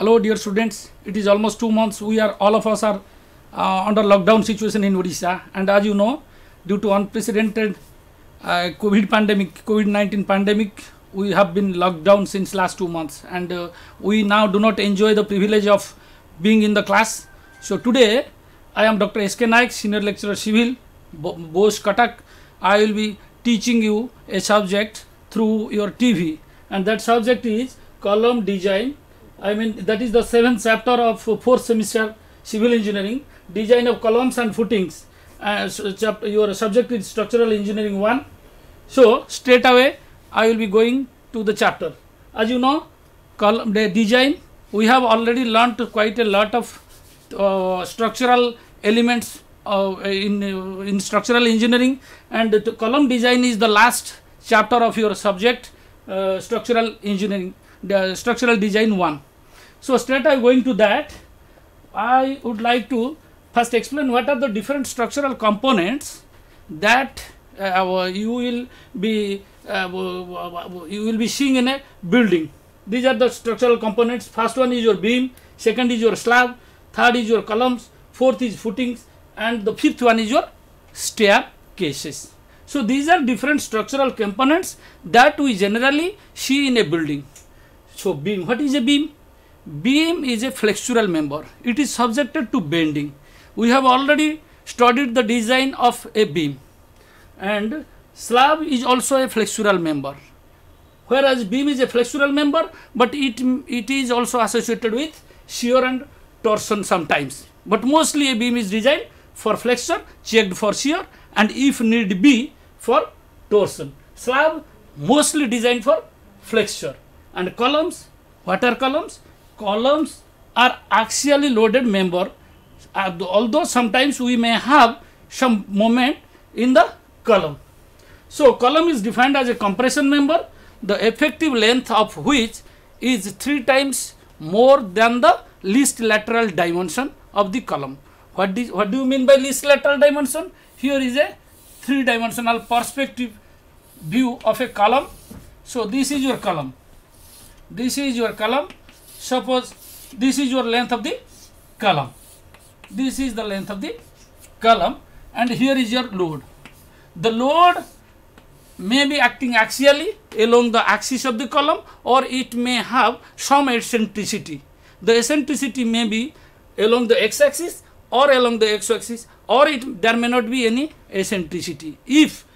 hello dear students it is almost two months we are all of us are uh, under lockdown situation in odisha and as you know due to unprecedented uh, covid pandemic covid-19 pandemic we have been locked down since last two months and uh, we now do not enjoy the privilege of being in the class so today i am dr sk naik senior lecturer civil bose katak i will be teaching you a subject through your tv and that subject is column design I mean that is the seventh chapter of fourth semester civil engineering design of columns and footings uh, so chapter, your subject is structural engineering 1 so straight away I will be going to the chapter as you know column design we have already learnt quite a lot of uh, structural elements uh, in uh, in structural engineering and column design is the last chapter of your subject uh, structural engineering the structural design 1 so, straight away going to that, I would like to first explain what are the different structural components that uh, you will be uh, you will be seeing in a building. These are the structural components. First one is your beam, second is your slab, third is your columns, fourth is footings, and the fifth one is your staircases. So these are different structural components that we generally see in a building. So beam, what is a beam? beam is a flexural member. It is subjected to bending. We have already studied the design of a beam and slab is also a flexural member. Whereas beam is a flexural member but it, it is also associated with shear and torsion sometimes. But mostly a beam is designed for flexure, checked for shear and if need be for torsion. Slab mostly designed for flexure and columns, what are columns? columns are axially loaded member uh, although sometimes we may have some moment in the column. So, column is defined as a compression member the effective length of which is 3 times more than the least lateral dimension of the column. what do you mean by least lateral dimension? Here is a three dimensional perspective view of a column. So, this is your column, this is your column suppose this is your length of the column this is the length of the column and here is your load the load may be acting axially along the axis of the column or it may have some eccentricity the eccentricity may be along the x-axis or along the x-axis or it there may not be any eccentricity if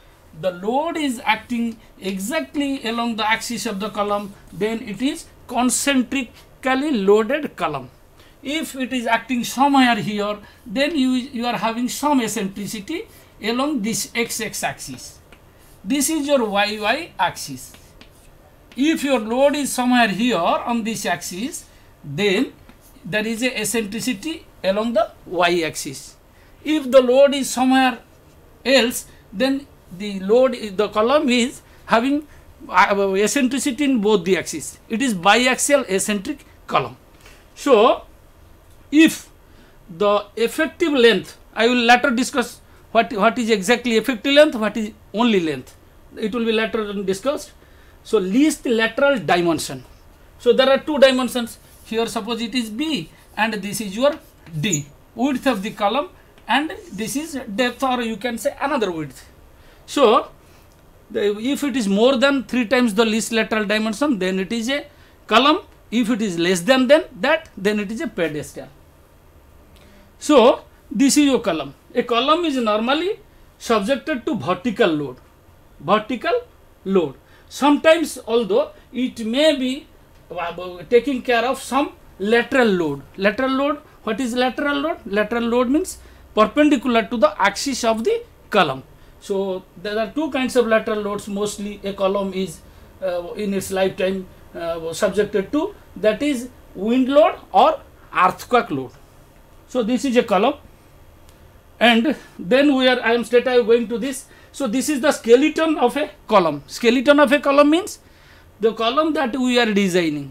the load is acting exactly along the axis of the column then it is concentric vertically loaded column. If it is acting somewhere here, then you, you are having some eccentricity along this xx axis. This is your yy axis. If your load is somewhere here on this axis, then there is a eccentricity along the y axis. If the load is somewhere else, then the load, the column is having uh, eccentricity in both the axes. It is biaxial eccentric column. So, if the effective length, I will later discuss what, what is exactly effective length, what is only length. It will be later discussed. So, least lateral dimension. So, there are two dimensions. Here suppose it is B and this is your D, width of the column and this is depth or you can say another width. So, the, if it is more than 3 times the least lateral dimension then it is a column if it is less than then that, then it is a pedestal. So, this is your column. A column is normally subjected to vertical load. Vertical load. Sometimes, although it may be uh, taking care of some lateral load. Lateral load, what is lateral load? Lateral load means perpendicular to the axis of the column. So, there are two kinds of lateral loads mostly a column is uh, in its lifetime uh, subjected to that is wind load or earthquake load. So, this is a column and then we are I am straight away going to this. So, this is the skeleton of a column. Skeleton of a column means the column that we are designing.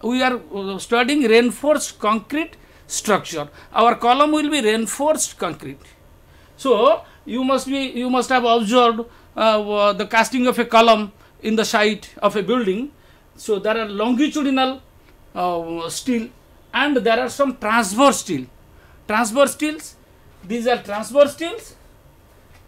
We are uh, studying reinforced concrete structure. Our column will be reinforced concrete. So, you must be you must have observed uh, uh the casting of a column in the site of a building so there are longitudinal uh, steel and there are some transverse steel. Transverse steels, these are transverse steels.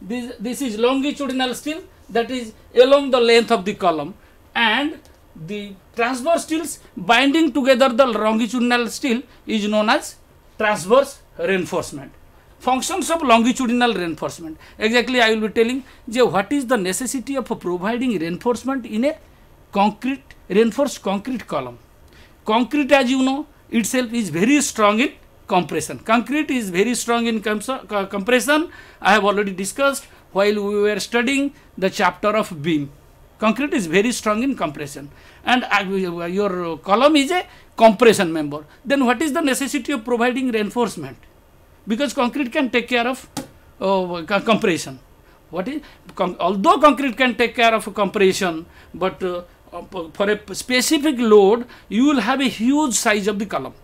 This, this is longitudinal steel that is along the length of the column and the transverse steels binding together the longitudinal steel is known as transverse reinforcement. Functions of longitudinal reinforcement. Exactly I will be telling what is the necessity of providing reinforcement in a concrete reinforced concrete column. Concrete as you know itself is very strong in compression. Concrete is very strong in compression. I have already discussed while we were studying the chapter of beam. Concrete is very strong in compression and uh, your column is a compression member. Then what is the necessity of providing reinforcement? Because concrete can take care of uh, compression. What is, con although concrete can take care of compression, but uh, uh, for a specific load, you will have a huge size of the column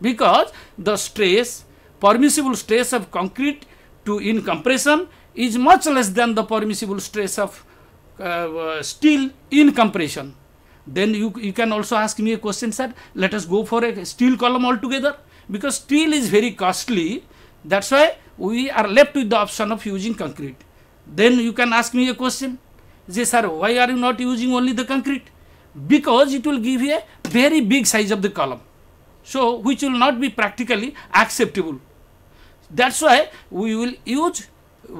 because the stress, permissible stress of concrete to in compression is much less than the permissible stress of uh, uh, steel in compression. Then you, you can also ask me a question, sir, let us go for a steel column altogether because steel is very costly. That's why we are left with the option of using concrete. Then you can ask me a question, they sir, why are you not using only the concrete? Because it will give a very big size of the column. So, which will not be practically acceptable. That's why we will use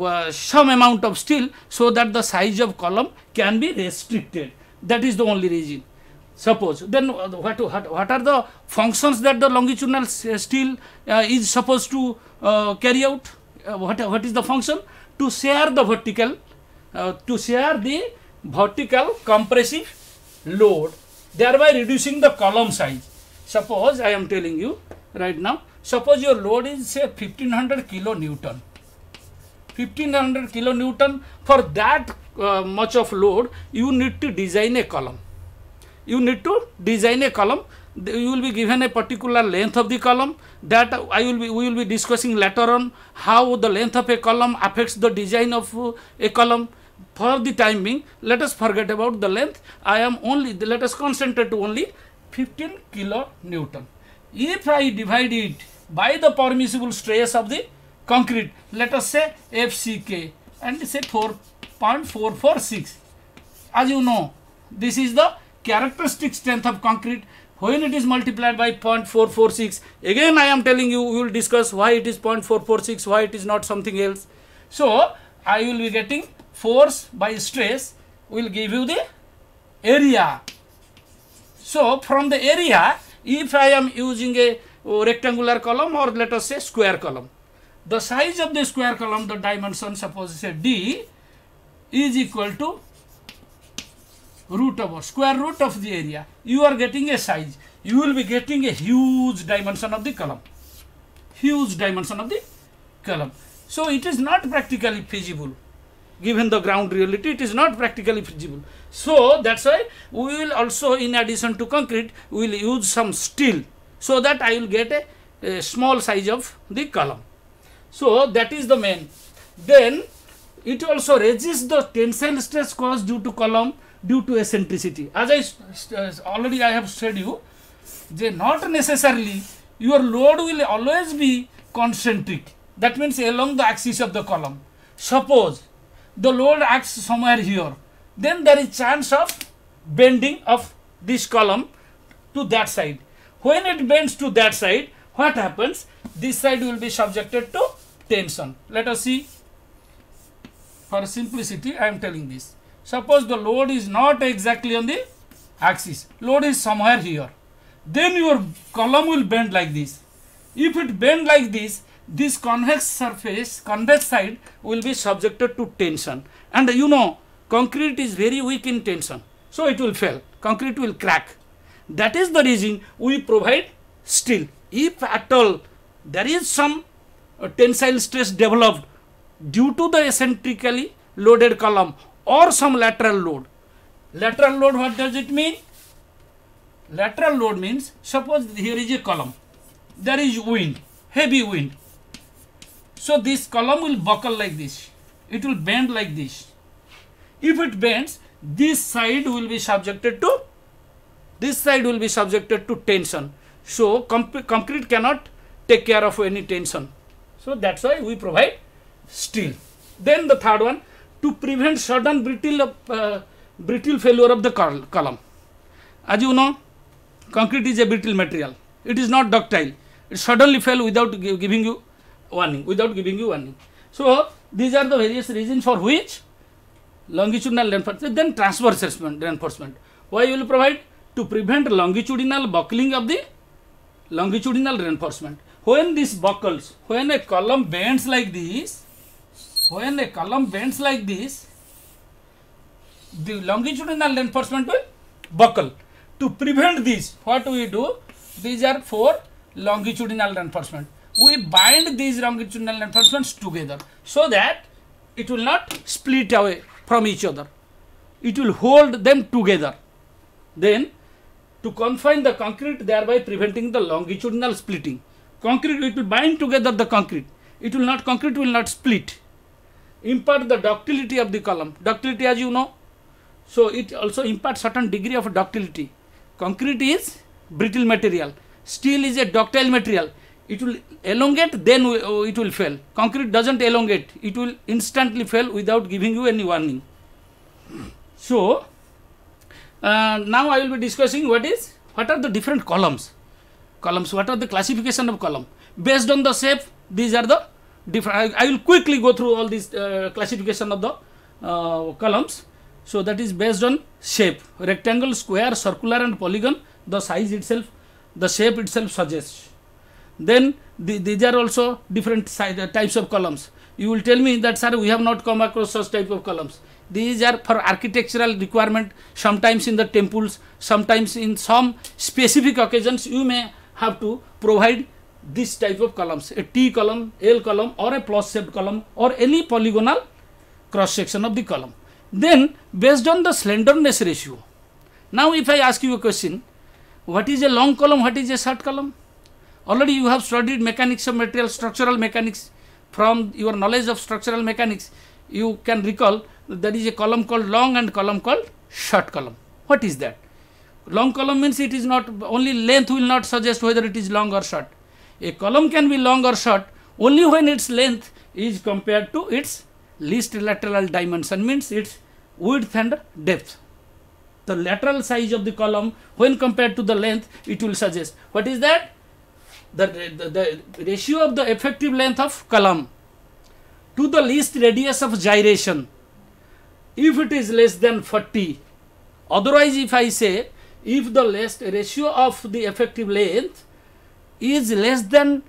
uh, some amount of steel so that the size of column can be restricted. That is the only reason. Suppose then uh, what, what, what are the functions that the longitudinal uh, steel uh, is supposed to uh, carry out? Uh, what, what is the function? To share the vertical uh, to share the vertical compressive load thereby reducing the column size suppose i am telling you right now suppose your load is say 1500 kilonewton 1500 kilonewton for that uh, much of load you need to design a column you need to design a column you will be given a particular length of the column that I will be we will be discussing later on how the length of a column affects the design of uh, a column for the time being let us forget about the length I am only let us concentrate to only 15 kilo newton. if I divide it by the permissible stress of the concrete let us say FCK and say 4.446 as you know this is the characteristic strength of concrete when it is multiplied by 0.446 again i am telling you we will discuss why it is 0.446 why it is not something else so i will be getting force by stress will give you the area so from the area if i am using a uh, rectangular column or let us say square column the size of the square column the dimension suppose say d is equal to root of square root of the area you are getting a size you will be getting a huge dimension of the column huge dimension of the column so it is not practically feasible given the ground reality it is not practically feasible so that's why we will also in addition to concrete we will use some steel so that i will get a, a small size of the column so that is the main then it also resists the tensile stress caused due to column due to eccentricity. As I as already I have said you, they not necessarily your load will always be concentric. That means along the axis of the column. Suppose the load acts somewhere here, then there is chance of bending of this column to that side. When it bends to that side, what happens? This side will be subjected to tension. Let us see. For simplicity, I am telling this. Suppose the load is not exactly on the axis, load is somewhere here. Then your column will bend like this. If it bend like this, this convex surface, convex side will be subjected to tension. And you know, concrete is very weak in tension. So it will fail, concrete will crack. That is the reason we provide steel. If at all there is some uh, tensile stress developed due to the eccentrically loaded column or some lateral load. Lateral load, what does it mean? Lateral load means, suppose here is a column, there is wind, heavy wind. So this column will buckle like this, it will bend like this. If it bends, this side will be subjected to, this side will be subjected to tension. So concrete cannot take care of any tension. So that's why we provide steel. Then the third one, to prevent sudden brittle uh, brittle failure of the column as you know concrete is a brittle material it is not ductile it suddenly fell without giving you warning without giving you warning so these are the various reasons for which longitudinal reinforcement then transverse reinforcement why you will provide to prevent longitudinal buckling of the longitudinal reinforcement when this buckles when a column bends like this When a column bends like this, the longitudinal reinforcement will buckle. To prevent this, what we do? These are four longitudinal reinforcement. We bind these longitudinal reinforcements together so that it will not split away from each other. It will hold them together. Then, to confine the concrete, thereby preventing the longitudinal splitting. Concrete, it will bind together the concrete. It will not, concrete will not split impart the ductility of the column. Ductility as you know, so it also imparts certain degree of ductility. Concrete is brittle material, steel is a ductile material. It will elongate, then uh, it will fail. Concrete doesn't elongate, it will instantly fail without giving you any warning. So, uh, now I will be discussing what is, what are the different columns. Columns, what are the classification of column? Based on the shape, these are the different. I, I, will quickly go through all these uh, classification of the uh, columns. So that is based on shape, rectangle, square, circular and polygon, the size itself, the shape itself suggests. Then the, these are also different size, uh, types of columns. You will tell me that sir we have not come across such type of columns. These are for architectural requirement, sometimes in the temples, sometimes in some specific occasions you may have to provide this type of columns a T column, L column or a plus shaped column or any polygonal cross section of the column. Then based on the slenderness ratio. Now if I ask you a question, what is a long column, what is a short column? Already you have studied mechanics of material, structural mechanics. From your knowledge of structural mechanics, you can recall there is a column called long and column called short column. What is that? Long column means it is not only length will not suggest whether it is long or short. A column can be long or short only when its length is compared to its least lateral dimension means its width and depth. The lateral size of the column when compared to the length it will suggest. What is that? The, the, the ratio of the effective length of column to the least radius of gyration if it is less than 40 otherwise if I say if the least ratio of the effective length is less than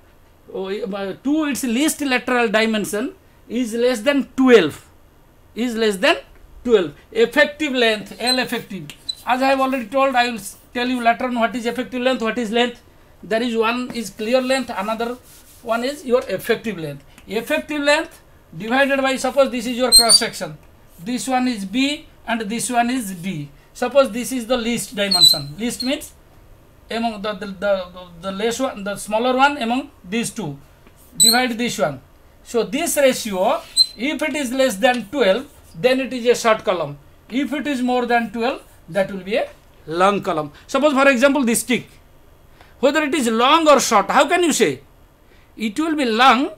uh, its least lateral dimension is less than 12 is less than 12 effective length l effective as i have already told i will tell you later on what is effective length what is length there is one is clear length another one is your effective length effective length divided by suppose this is your cross section this one is b and this one is d suppose this is the least dimension least means among the, the, the, the less one, the smaller one among these two. Divide this one. So this ratio, if it is less than 12, then it is a short column. If it is more than 12, that will be a long column. Suppose for example this stick, whether it is long or short, how can you say? It will be long,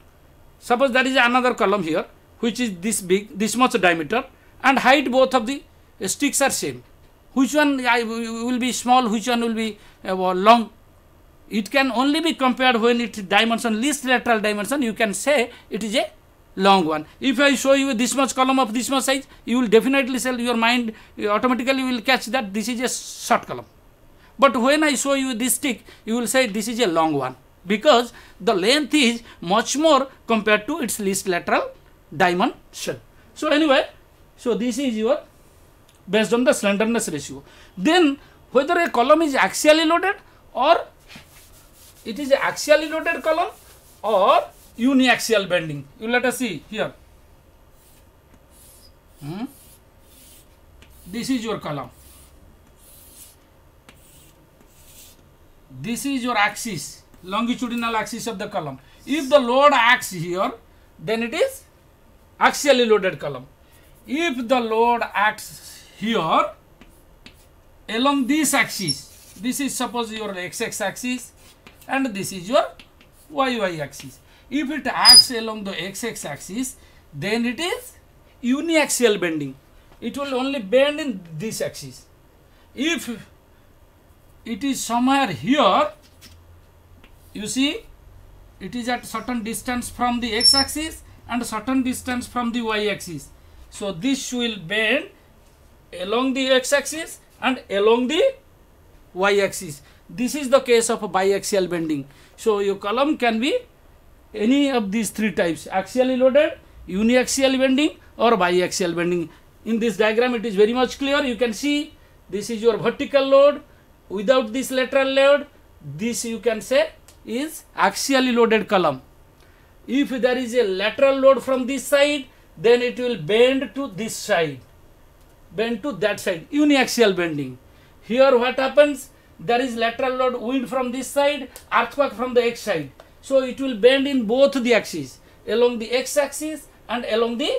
suppose there is another column here, which is this big, this much diameter and height both of the sticks are same which one will be small, which one will be uh, long. It can only be compared when it dimension, least lateral dimension, you can say it is a long one. If I show you this much column of this much size, you will definitely say your mind you automatically will catch that this is a short column. But when I show you this stick, you will say this is a long one because the length is much more compared to its least lateral dimension. So anyway, so this is your based on the slenderness ratio. Then whether a column is axially loaded or it is axially loaded column or uniaxial bending. You let us see here. Hmm? This is your column. This is your axis, longitudinal axis of the column. If the load acts here, then it is axially loaded column. If the load acts here along this axis this is suppose your xx axis and this is your yy axis if it acts along the xx axis then it is uniaxial bending it will only bend in this axis if it is somewhere here you see it is at certain distance from the x axis and certain distance from the y axis so this will bend along the x-axis and along the y-axis. This is the case of biaxial bending. So your column can be any of these three types, axially loaded, uniaxial bending or biaxial bending. In this diagram it is very much clear. You can see this is your vertical load without this lateral load. This you can say is axially loaded column. If there is a lateral load from this side, then it will bend to this side bend to that side, uniaxial bending. Here what happens? There is lateral load wind from this side, earthquake from the x side. So it will bend in both the axes, along the x axis and along the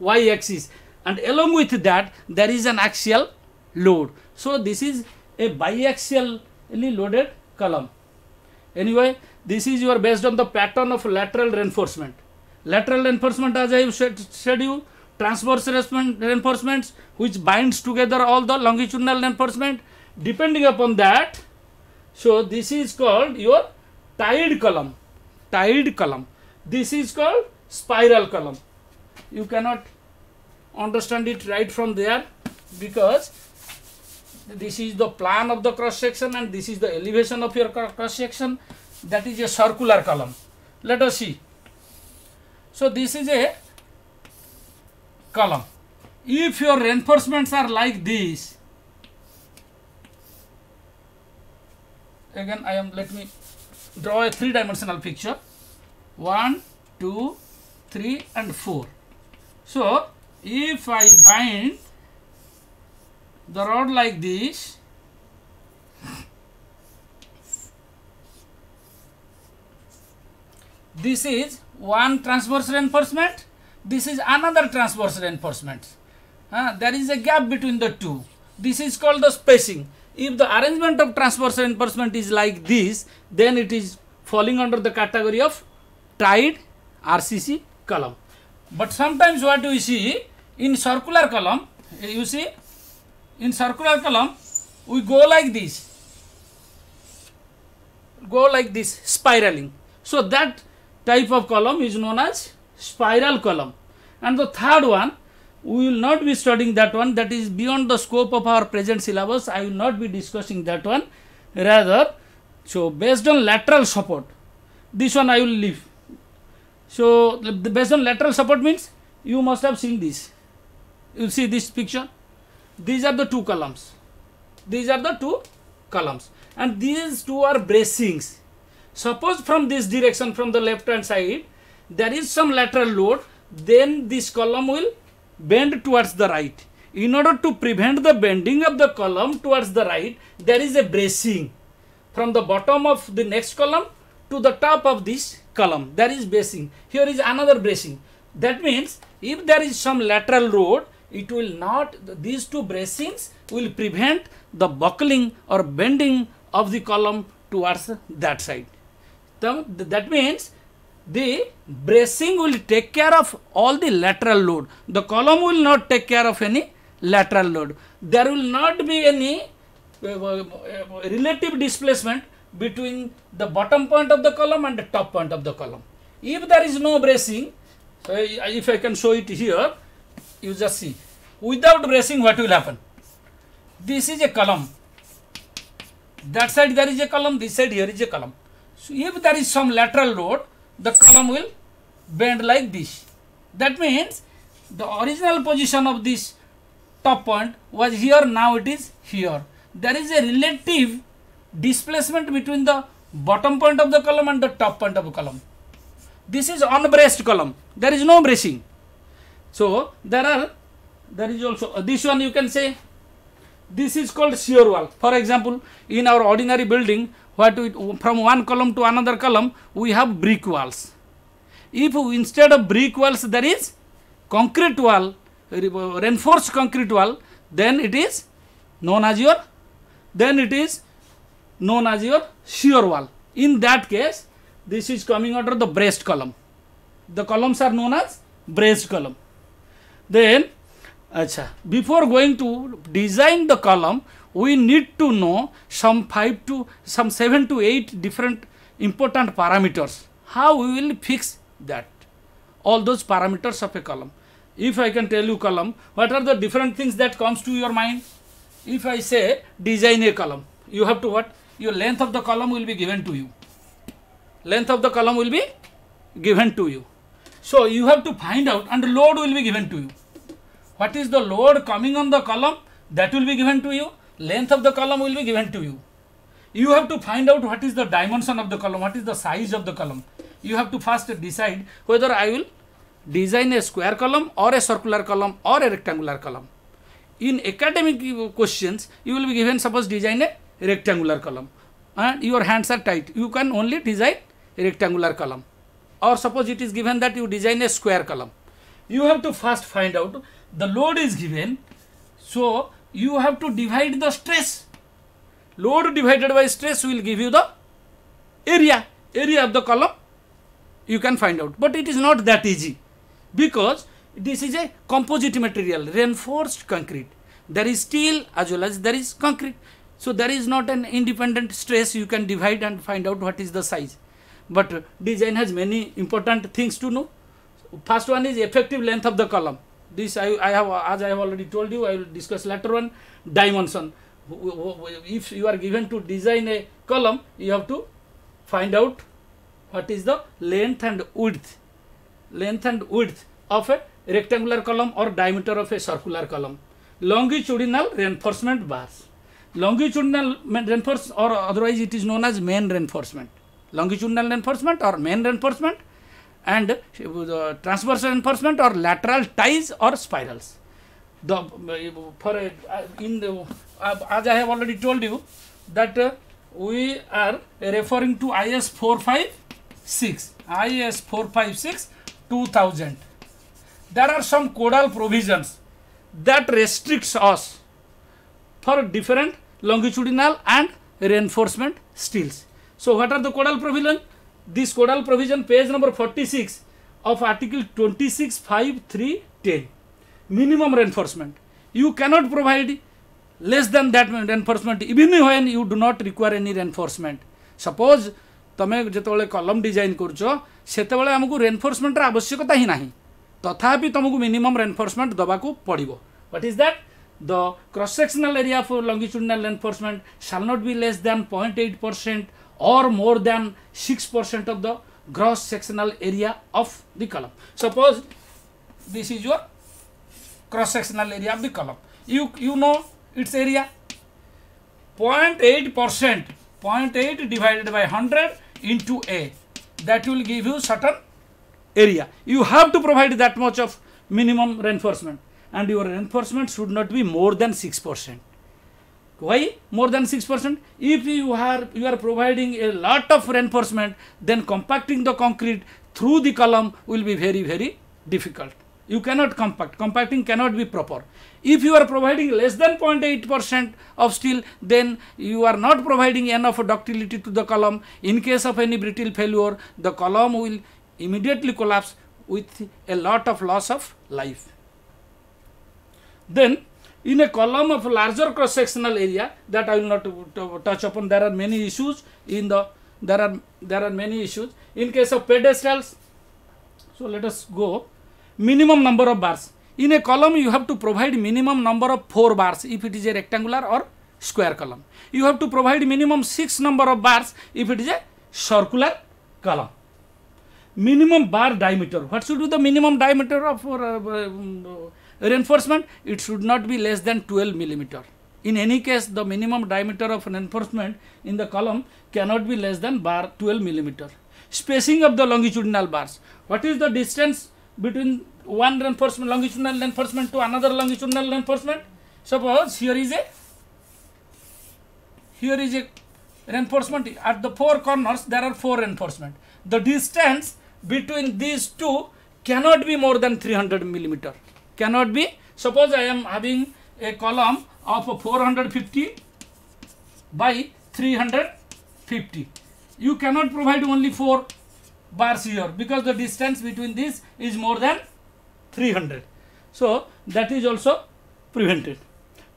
y axis. And along with that, there is an axial load. So this is a biaxially loaded column. Anyway, this is your based on the pattern of lateral reinforcement. Lateral reinforcement as I have said, said you, transverse reinforcements which binds together all the longitudinal reinforcement depending upon that so this is called your tied column tied column this is called spiral column you cannot understand it right from there because this is the plan of the cross section and this is the elevation of your cross section that is a circular column let us see so this is a column. If your reinforcements are like this, again I am let me draw a three dimensional picture 1 2 3 and 4 so if I bind the rod like this this is one transverse reinforcement this is another transverse reinforcement. Uh, there is a gap between the two. This is called the spacing. If the arrangement of transverse reinforcement is like this, then it is falling under the category of tied RCC column. But sometimes what we see in circular column, you see in circular column, we go like this, go like this spiraling. So that type of column is known as spiral column. And the third one, we will not be studying that one, that is beyond the scope of our present syllabus. I will not be discussing that one. Rather, so based on lateral support, this one I will leave. So, based on lateral support means you must have seen this. You see this picture. These are the two columns. These are the two columns. And these two are bracings. Suppose from this direction, from the left hand side, there is some lateral load, then this column will bend towards the right. In order to prevent the bending of the column towards the right, there is a bracing from the bottom of the next column to the top of this column. There is bracing. Here is another bracing. That means if there is some lateral load, it will not, these two bracings will prevent the buckling or bending of the column towards that side. So that means the bracing will take care of all the lateral load. The column will not take care of any lateral load. There will not be any uh, uh, uh, relative displacement between the bottom point of the column and the top point of the column. If there is no bracing, so if I can show it here, you just see. Without bracing, what will happen? This is a column. That side there is a column, this side here is a column. So if there is some lateral load, the column will bend like this. That means the original position of this top point was here, now it is here. There is a relative displacement between the bottom point of the column and the top point of the column. This is unbraced column, there is no bracing. So, there are, there is also, uh, this one you can say, this is called shear wall. For example, in our ordinary building, what we, from one column to another column we have brick walls. If instead of brick walls there is concrete wall, reinforced concrete wall, then it is known as your, then it is known as your shear wall. In that case, this is coming under the braced column. The columns are known as braced column. Then, before going to design the column, we need to know some 5 to some 7 to 8 different important parameters. How we will fix that? All those parameters of a column. If I can tell you column, what are the different things that comes to your mind? If I say design a column, you have to what? Your length of the column will be given to you. Length of the column will be given to you. So you have to find out and load will be given to you. What is the load coming on the column? That will be given to you length of the column will be given to you you have to find out what is the dimension of the column what is the size of the column you have to first decide whether i will design a square column or a circular column or a rectangular column in academic questions you will be given suppose design a rectangular column and your hands are tight you can only design a rectangular column or suppose it is given that you design a square column you have to first find out the load is given so you have to divide the stress. Load divided by stress will give you the area, area of the column you can find out. But it is not that easy because this is a composite material, reinforced concrete. There is steel as well as there is concrete. So there is not an independent stress you can divide and find out what is the size. But design has many important things to know. First one is effective length of the column. this I, I have as I have already told you I will discuss later on dimension if you are given to design a column you have to find out what is the length and width length and width of a rectangular column or diameter of a circular column longitudinal reinforcement bars longitudinal reinforcement or otherwise it is known as main reinforcement longitudinal reinforcement or main reinforcement and uh, transverse reinforcement or lateral ties or spirals. The, for uh, in the, uh, as I have already told you that uh, we are referring to IS 456, IS 456 2000. There are some codal provisions that restricts us for different longitudinal and reinforcement steels. So what are the codal provisions? this codal provision page number 46 of article 26 5 3 10 minimum reinforcement you cannot provide less than that reinforcement even when you do not require any reinforcement suppose ତମେ ଯେତେବେଳେ କଲମ୍ design କରୁଛ ସେତେବେଳେ ଆମକୁ ରେନ୍ଫୋର୍ସମେଣ୍ଟର ଆବଶ୍ୟକତା ହିଁ ନାହିଁ ତଥାପି ତୁମକୁ ମିନିମମ୍ ରେନ୍ଫୋର୍ସମେଣ୍ଟ ଦେବାକୁ ପଡ଼ିବ what is that the cross sectional area of longitudinal reinforcement shall not be less than point eight percent or more than 6% of the gross sectional area of the column. Suppose this is your cross sectional area of the column. You, you know its area 0.8%, 0.8 divided by 100 into A. That will give you certain area. You have to provide that much of minimum reinforcement and your reinforcement should not be more than 6% why more than 6% if you are you are providing a lot of reinforcement then compacting the concrete through the column will be very very difficult you cannot compact compacting cannot be proper if you are providing less than 0.8% of steel then you are not providing enough ductility to the column in case of any brittle failure the column will immediately collapse with a lot of loss of life then in a column of larger cross-sectional area that I will not touch upon. There are many issues in the there are there are many issues in case of pedestals. So let us go minimum number of bars in a column you have to provide minimum number of four bars if it is a rectangular or square column. You have to provide minimum six number of bars if it is a circular column. Minimum bar diameter. What should be the minimum diameter of? Uh, uh, reinforcement it should not be less than 12 millimeter in any case the minimum diameter of reinforcement in the column cannot be less than bar 12 millimeter spacing of the longitudinal bars what is the distance between one reinforcement longitudinal reinforcement to another longitudinal reinforcement suppose here is a here is a reinforcement at the four corners there are four reinforcement the distance between these two cannot be more than 300 millimeter cannot be. Suppose I am having a column of 450 by 350. You cannot provide only 4 bars here because the distance between this is more than 300. So, that is also prevented.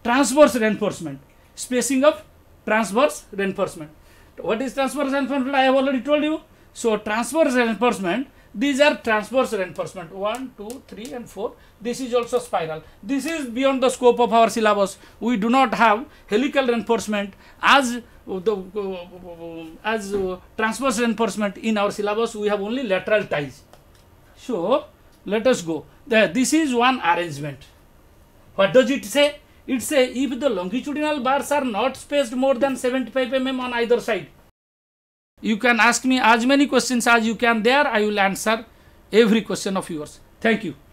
Transverse reinforcement, spacing of transverse reinforcement. What is transverse reinforcement? I have already told you. So, transverse reinforcement these are transverse reinforcement 1, 2, 3 and 4. This is also spiral. This is beyond the scope of our syllabus. We do not have helical reinforcement as the uh, as uh, transverse reinforcement in our syllabus. We have only lateral ties. So, let us go. The, this is one arrangement. What does it say? It says if the longitudinal bars are not spaced more than 75 mm on either side, you can ask me as many questions as you can there. I will answer every question of yours. Thank you.